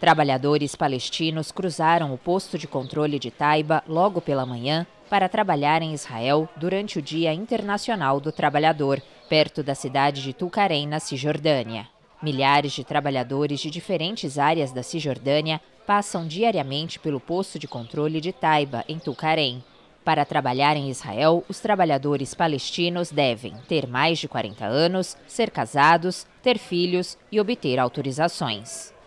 Trabalhadores palestinos cruzaram o posto de controle de Taiba logo pela manhã para trabalhar em Israel durante o Dia Internacional do Trabalhador, perto da cidade de Tulkarem, na Cisjordânia. Milhares de trabalhadores de diferentes áreas da Cisjordânia passam diariamente pelo posto de controle de Taiba, em Tulkarem. Para trabalhar em Israel, os trabalhadores palestinos devem ter mais de 40 anos, ser casados, ter filhos e obter autorizações.